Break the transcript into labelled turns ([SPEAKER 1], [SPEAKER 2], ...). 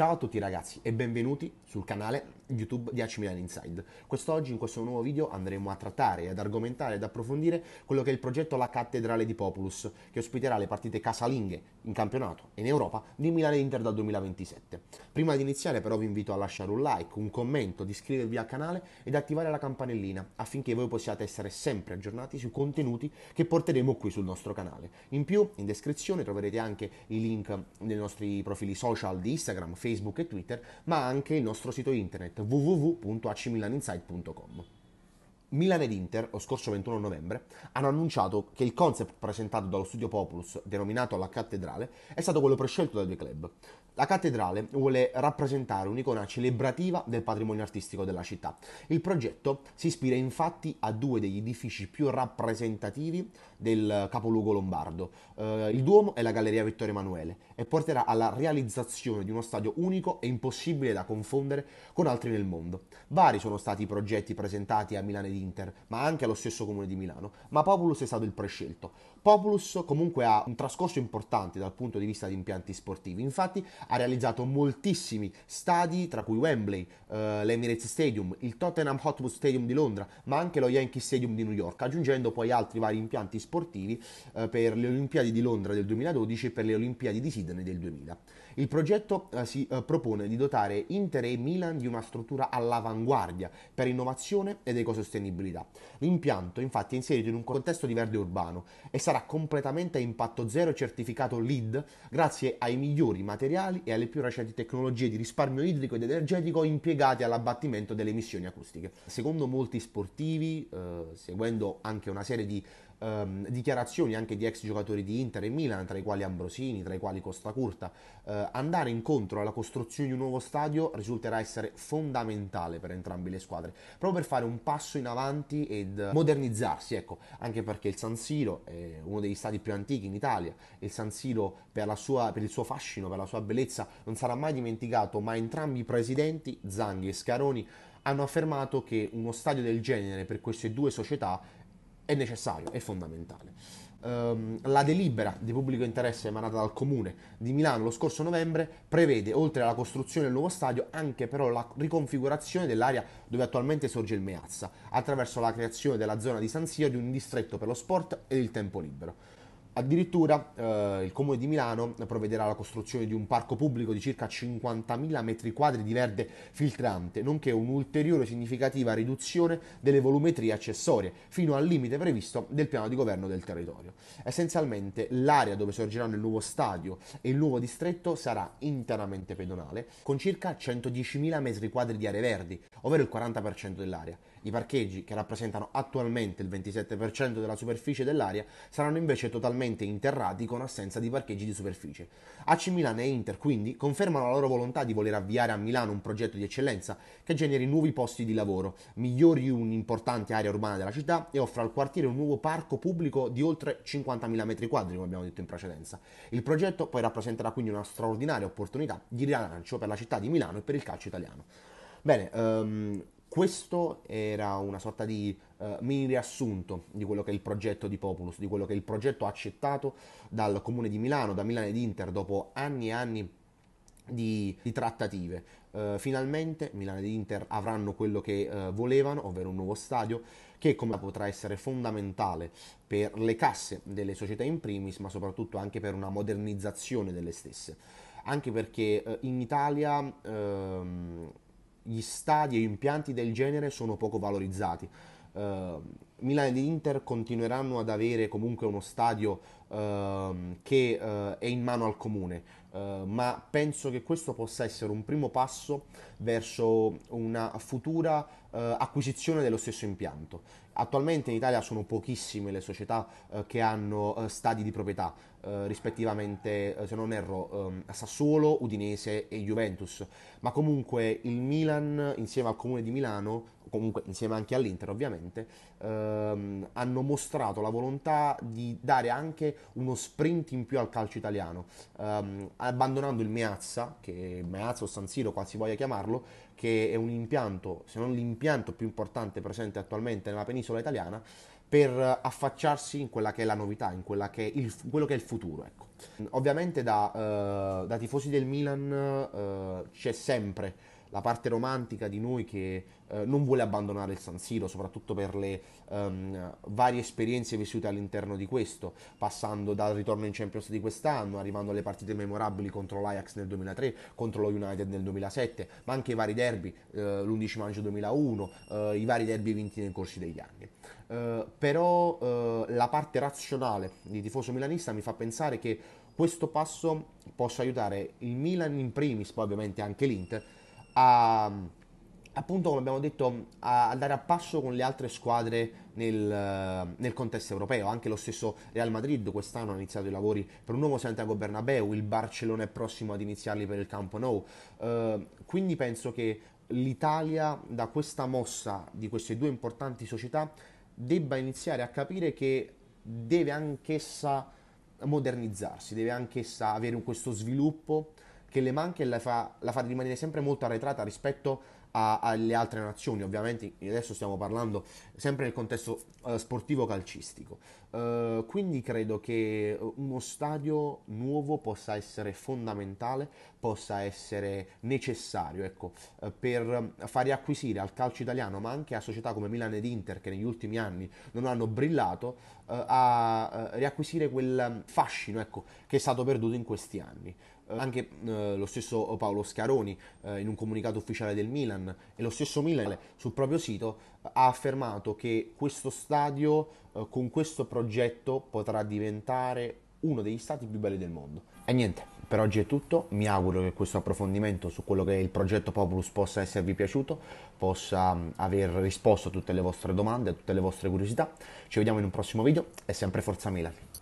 [SPEAKER 1] Ciao a tutti ragazzi e benvenuti sul canale YouTube di AC Milan Inside. Quest'oggi in questo nuovo video andremo a trattare, ad argomentare ed approfondire quello che è il progetto La Cattedrale di Populus, che ospiterà le partite casalinghe in campionato e in Europa di Milano Inter dal 2027. Prima di iniziare però vi invito a lasciare un like, un commento, di iscrivervi al canale ed attivare la campanellina affinché voi possiate essere sempre aggiornati sui contenuti che porteremo qui sul nostro canale. In più in descrizione troverete anche i link dei nostri profili social di Instagram, Facebook, Facebook e Twitter, ma anche il nostro sito internet www.acmilaninsight.com. Milan ed Inter, lo scorso 21 novembre, hanno annunciato che il concept presentato dallo studio Populus, denominato La Cattedrale, è stato quello prescelto dai due club. La cattedrale vuole rappresentare un'icona celebrativa del patrimonio artistico della città. Il progetto si ispira infatti a due degli edifici più rappresentativi del capoluogo lombardo. Eh, il Duomo è la Galleria Vittorio Emanuele e porterà alla realizzazione di uno stadio unico e impossibile da confondere con altri nel mondo. Vari sono stati i progetti presentati a Milano ed Inter, ma anche allo stesso comune di Milano, ma Populus è stato il prescelto. Populus comunque ha un trascorso importante dal punto di vista di impianti sportivi, infatti ha realizzato moltissimi stadi, tra cui Wembley, eh, l'Emirates Stadium, il Tottenham Hotspur Stadium di Londra, ma anche lo Yankee Stadium di New York, aggiungendo poi altri vari impianti sportivi sportivi eh, per le Olimpiadi di Londra del 2012 e per le Olimpiadi di Sydney del 2000. Il progetto eh, si eh, propone di dotare Inter e Milan di una struttura all'avanguardia per innovazione ed ecosostenibilità. L'impianto infatti è inserito in un contesto di verde urbano e sarà completamente a impatto zero certificato LEED grazie ai migliori materiali e alle più recenti tecnologie di risparmio idrico ed energetico impiegate all'abbattimento delle emissioni acustiche. Secondo molti sportivi, eh, seguendo anche una serie di ehm, dichiarazioni anche di ex giocatori di Inter e Milan, tra i quali Ambrosini, tra i quali Costa Curta. Eh, andare incontro alla costruzione di un nuovo stadio risulterà essere fondamentale per entrambe le squadre, proprio per fare un passo in avanti ed modernizzarsi, ecco, anche perché il San Siro è uno degli stadi più antichi in Italia, e il San Siro per, sua, per il suo fascino, per la sua bellezza, non sarà mai dimenticato, ma entrambi i presidenti, Zanghi e Scaroni, hanno affermato che uno stadio del genere per queste due società è necessario, è fondamentale. Um, la delibera di pubblico interesse emanata dal Comune di Milano lo scorso novembre prevede, oltre alla costruzione del nuovo stadio, anche però la riconfigurazione dell'area dove attualmente sorge il Meazza, attraverso la creazione della zona di San Siro di un distretto per lo sport e il tempo libero. Addirittura eh, il Comune di Milano provvederà alla costruzione di un parco pubblico di circa 50.000 metri quadri di verde filtrante, nonché un'ulteriore significativa riduzione delle volumetrie accessorie, fino al limite previsto del piano di governo del territorio. Essenzialmente l'area dove sorgeranno il nuovo stadio e il nuovo distretto sarà interamente pedonale, con circa 110.000 metri quadri di aree verdi, ovvero il 40% dell'area. I parcheggi, che rappresentano attualmente il 27% della superficie dell'area, saranno invece totalmente interrati con assenza di parcheggi di superficie. AC Milan e Inter, quindi, confermano la loro volontà di voler avviare a Milano un progetto di eccellenza che generi nuovi posti di lavoro, migliori un'importante area urbana della città e offra al quartiere un nuovo parco pubblico di oltre 50.000 metri quadri, come abbiamo detto in precedenza. Il progetto poi rappresenterà quindi una straordinaria opportunità di rilancio per la città di Milano e per il calcio italiano. Bene, um, questo era una sorta di uh, mini riassunto di quello che è il progetto di Populus, di quello che è il progetto accettato dal Comune di Milano, da Milano ed Inter, dopo anni e anni di, di trattative. Uh, finalmente Milano ed Inter avranno quello che uh, volevano, ovvero un nuovo stadio, che come potrà essere fondamentale per le casse delle società in primis, ma soprattutto anche per una modernizzazione delle stesse. Anche perché in Italia ehm, gli stadi e impianti del genere sono poco valorizzati. Uh, Milan ed Inter continueranno ad avere comunque uno stadio uh, che uh, è in mano al comune. Eh, ma penso che questo possa essere un primo passo verso una futura uh, acquisizione dello stesso impianto. Attualmente in Italia sono pochissime le società uh, che hanno stadi di proprietà, rispettivamente, se non erro, um, Sassuolo, Udinese e Juventus, ma comunque il Milan insieme al Comune di Milano comunque insieme anche all'Inter ovviamente, ehm, hanno mostrato la volontà di dare anche uno sprint in più al calcio italiano, ehm, abbandonando il Meazza, che Meazza o San Siro, qual si voglia chiamarlo, che è un impianto, se non l'impianto più importante presente attualmente nella penisola italiana, per affacciarsi in quella che è la novità, in che il, quello che è il futuro. Ecco. Ovviamente da, eh, da tifosi del Milan eh, c'è sempre la parte romantica di noi che eh, non vuole abbandonare il San Siro, soprattutto per le um, varie esperienze vissute all'interno di questo, passando dal ritorno in Champions di quest'anno, arrivando alle partite memorabili contro l'Ajax nel 2003, contro lo United nel 2007, ma anche i vari derby, eh, l'11 maggio 2001, eh, i vari derby vinti nel corso degli anni. Uh, però eh, la parte razionale di tifoso milanista mi fa pensare che questo passo possa aiutare il Milan in primis, poi ovviamente anche l'Inter, a, appunto come abbiamo detto, a andare a passo con le altre squadre nel, nel, contesto europeo. Anche lo stesso Real Madrid quest'anno ha iniziato i lavori per un nuovo Santiago Bernabeu, il Barcellona è prossimo ad iniziarli per il Camp Nou. Uh, quindi penso che l'Italia da questa mossa di queste due importanti società debba iniziare a capire che deve anch'essa modernizzarsi, deve anch'essa avere questo sviluppo che le manca e la fa, la fa rimanere sempre molto arretrata rispetto alle altre nazioni. Ovviamente adesso stiamo parlando sempre nel contesto uh, sportivo calcistico. Uh, quindi credo che uno stadio nuovo possa essere fondamentale, possa essere necessario ecco, uh, per far riacquisire al calcio italiano, ma anche a società come Milan ed Inter che negli ultimi anni non hanno brillato, a riacquisire quel fascino ecco, che è stato perduto in questi anni. Eh. anche eh, lo stesso Paolo Scaroni eh, in un comunicato ufficiale del Milan e lo stesso Milan sul proprio sito ha affermato che questo stadio con questo progetto potrà diventare uno degli stati più belli del mondo. E niente, per oggi è tutto, mi auguro che questo approfondimento su quello che è il progetto Populus possa esservi piaciuto, possa mm, aver risposto a tutte le vostre domande, a tutte le vostre curiosità. Ci vediamo in un prossimo video e sempre Forza Milan!